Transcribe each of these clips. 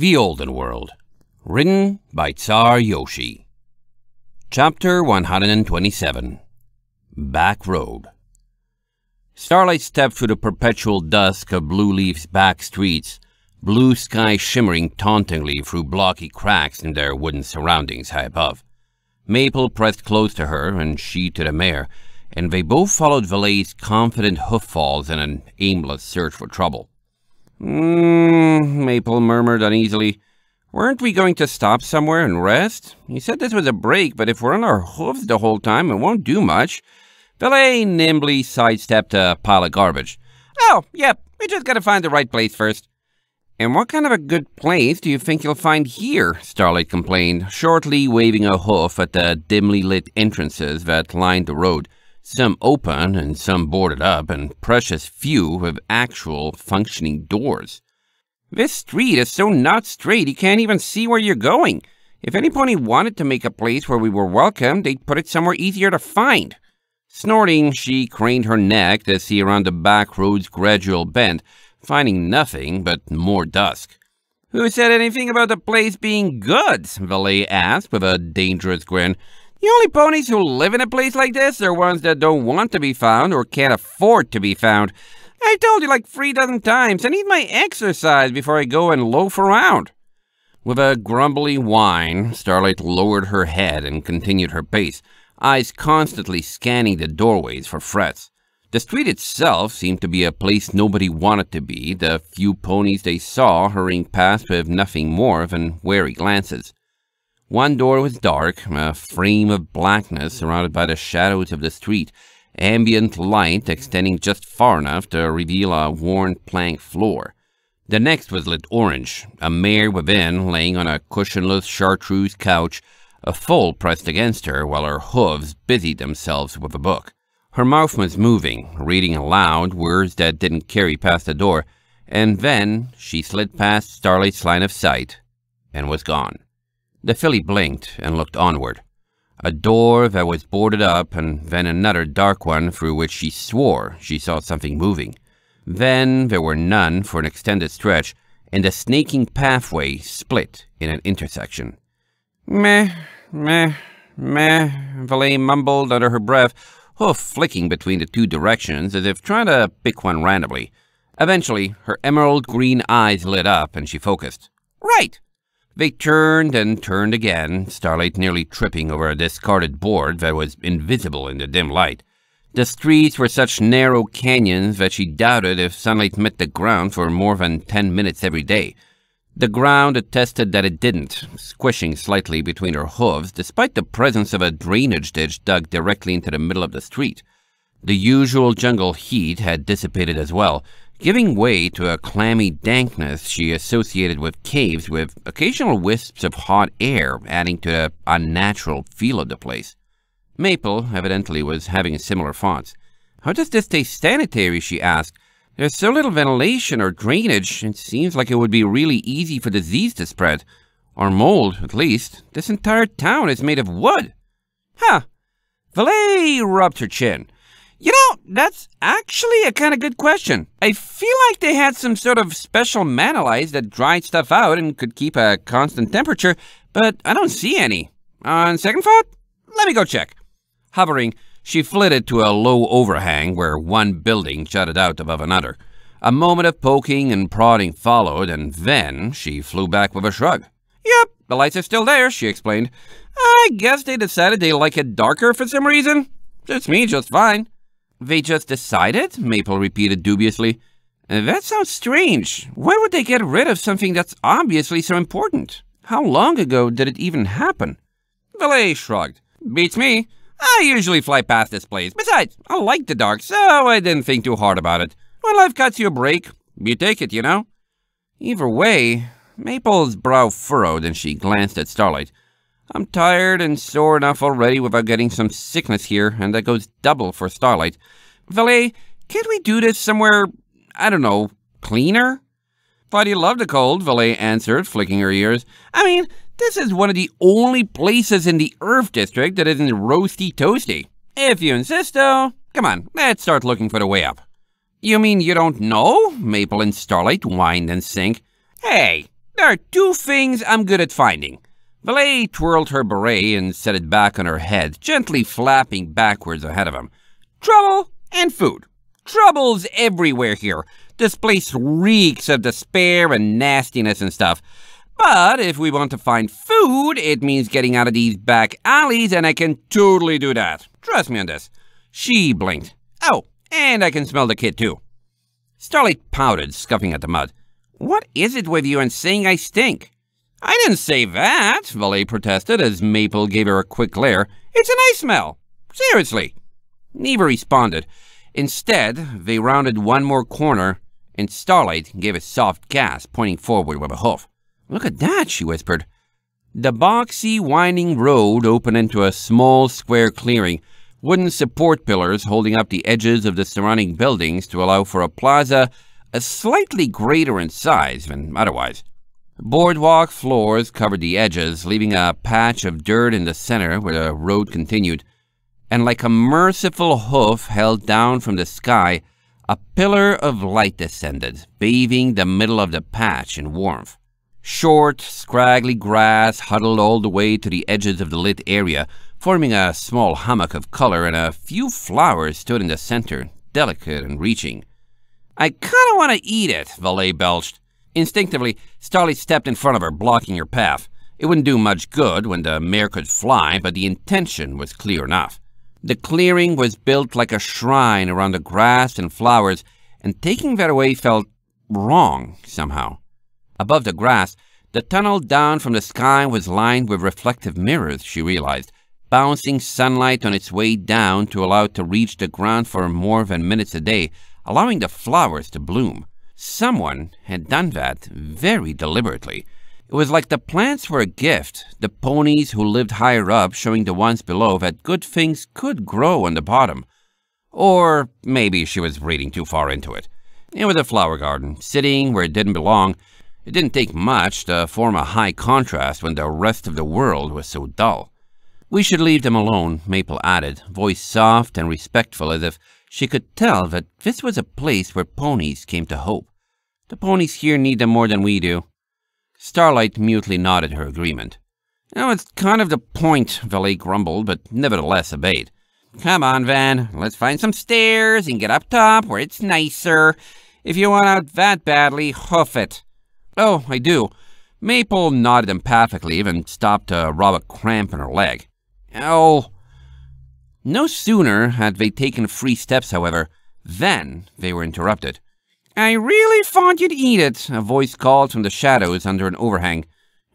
The Olden World, written by Tsar Yoshi. Chapter 127 Back Road Starlight stepped through the perpetual dusk of Blue Leaf's back streets, blue sky shimmering tauntingly through blocky cracks in their wooden surroundings high above. Maple pressed close to her, and she to the mare, and they both followed Valet's confident hooffalls in an aimless search for trouble. Mmm, Maple murmured uneasily. Weren't we going to stop somewhere and rest? He said this was a break, but if we're on our hooves the whole time, it won't do much. Valet nimbly sidestepped a pile of garbage. Oh, yep, we just gotta find the right place first. And what kind of a good place do you think you'll find here? Starlight complained, shortly waving a hoof at the dimly lit entrances that lined the road. Some open and some boarded up, and precious few have actual functioning doors. This street is so not straight you can't even see where you're going. If anybody wanted to make a place where we were welcome, they'd put it somewhere easier to find. Snorting, she craned her neck to see around the back road's gradual bend, finding nothing but more dusk. Who said anything about the place being good? Valet asked with a dangerous grin. The only ponies who live in a place like this are ones that don't want to be found or can't afford to be found. I told you like three dozen times, I need my exercise before I go and loaf around. With a grumbly whine, Starlight lowered her head and continued her pace, eyes constantly scanning the doorways for frets. The street itself seemed to be a place nobody wanted to be, the few ponies they saw hurrying past with nothing more than wary glances. One door was dark, a frame of blackness surrounded by the shadows of the street, ambient light extending just far enough to reveal a worn plank floor. The next was lit orange, a mare within laying on a cushionless chartreuse couch, a foal pressed against her while her hooves busied themselves with a book. Her mouth was moving, reading aloud words that didn't carry past the door, and then she slid past Starlight's line of sight and was gone. The filly blinked and looked onward. A door that was boarded up, and then another dark one through which she swore she saw something moving. Then there were none for an extended stretch, and the snaking pathway split in an intersection. Meh, meh, meh, Valet mumbled under her breath, hoof flicking between the two directions as if trying to pick one randomly. Eventually, her emerald green eyes lit up and she focused. Right! They turned and turned again, Starlight nearly tripping over a discarded board that was invisible in the dim light. The streets were such narrow canyons that she doubted if sunlight met the ground for more than ten minutes every day. The ground attested that it didn't, squishing slightly between her hooves despite the presence of a drainage ditch dug directly into the middle of the street. The usual jungle heat had dissipated as well, giving way to a clammy dankness she associated with caves with occasional wisps of hot air adding to the unnatural feel of the place. Maple evidently was having similar thoughts. How does this taste sanitary, she asked. There's so little ventilation or drainage, it seems like it would be really easy for disease to spread. Or mold, at least. This entire town is made of wood. Huh. Valet rubbed her chin. You know, that's actually a kind of good question. I feel like they had some sort of special manalyze that dried stuff out and could keep a constant temperature, but I don't see any. On second thought, let me go check. Hovering, she flitted to a low overhang where one building jutted out above another. A moment of poking and prodding followed, and then she flew back with a shrug. Yep, the lights are still there, she explained. I guess they decided they like it darker for some reason. It's me just fine. They just decided? Maple repeated dubiously. Uh, that sounds strange. Why would they get rid of something that's obviously so important? How long ago did it even happen? Delay shrugged. Beats me. I usually fly past this place. Besides, I like the dark, so I didn't think too hard about it. When life cuts you a break, you take it, you know? Either way, Maple's brow furrowed and she glanced at Starlight. I'm tired and sore enough already without getting some sickness here, and that goes double for Starlight. Valet, can't we do this somewhere, I don't know, cleaner? Thought you loved the cold, Valet answered, flicking her ears. I mean, this is one of the only places in the Earth District that isn't roasty-toasty. If you insist, though, come on, let's start looking for the way up. You mean you don't know? Maple and Starlight whined and sink. Hey, there are two things I'm good at finding. Valet twirled her beret and set it back on her head, gently flapping backwards ahead of him. Trouble and food. Trouble's everywhere here. This place reeks of despair and nastiness and stuff. But if we want to find food, it means getting out of these back alleys, and I can totally do that. Trust me on this. She blinked. Oh, and I can smell the kid too. Starlight pouted, scuffing at the mud. What is it with you and saying I stink? I didn't say that, Valet protested as Maple gave her a quick glare. It's a nice smell. Seriously. Neither responded. Instead, they rounded one more corner, and Starlight gave a soft gasp, pointing forward with a hoof. Look at that, she whispered. The boxy, winding road opened into a small square clearing, wooden support pillars holding up the edges of the surrounding buildings to allow for a plaza a slightly greater in size than otherwise. Boardwalk floors covered the edges, leaving a patch of dirt in the center where the road continued. And like a merciful hoof held down from the sky, a pillar of light descended, bathing the middle of the patch in warmth. Short, scraggly grass huddled all the way to the edges of the lit area, forming a small hummock of color, and a few flowers stood in the center, delicate and reaching. I kinda wanna eat it, Valet belched. Instinctively, Starley stepped in front of her, blocking her path. It wouldn't do much good when the mare could fly, but the intention was clear enough. The clearing was built like a shrine around the grass and flowers, and taking that away felt wrong somehow. Above the grass, the tunnel down from the sky was lined with reflective mirrors, she realized, bouncing sunlight on its way down to allow it to reach the ground for more than minutes a day, allowing the flowers to bloom. Someone had done that very deliberately. It was like the plants were a gift, the ponies who lived higher up showing the ones below that good things could grow on the bottom. Or maybe she was reading too far into it. It was a flower garden, sitting where it didn't belong. It didn't take much to form a high contrast when the rest of the world was so dull. We should leave them alone, Maple added, voice soft and respectful as if she could tell that this was a place where ponies came to hope. The ponies here need them more than we do. Starlight mutely nodded her agreement. Now, it's kind of the point, Valet grumbled, but nevertheless obeyed. Come on, Van, let's find some stairs and get up top where it's nicer. If you want out that badly, hoof it. Oh, I do. Maple nodded empathically, even stopped to rob a cramp in her leg. Oh. No sooner had they taken three steps, however, than they were interrupted. I really thought you'd eat it, a voice called from the shadows under an overhang.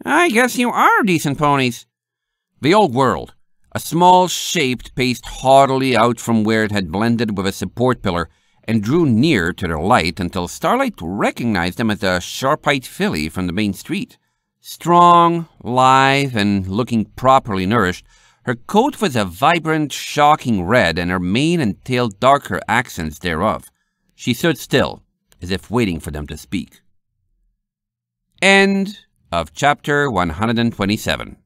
I guess you are decent ponies. The old world. A small shape paced haughtily out from where it had blended with a support pillar and drew near to the light until Starlight recognized them as a sharp-eyed filly from the main street. Strong, lithe, and looking properly nourished, her coat was a vibrant, shocking red, and her mane and tail darker accents thereof. She stood still, as if waiting for them to speak. End of chapter 127.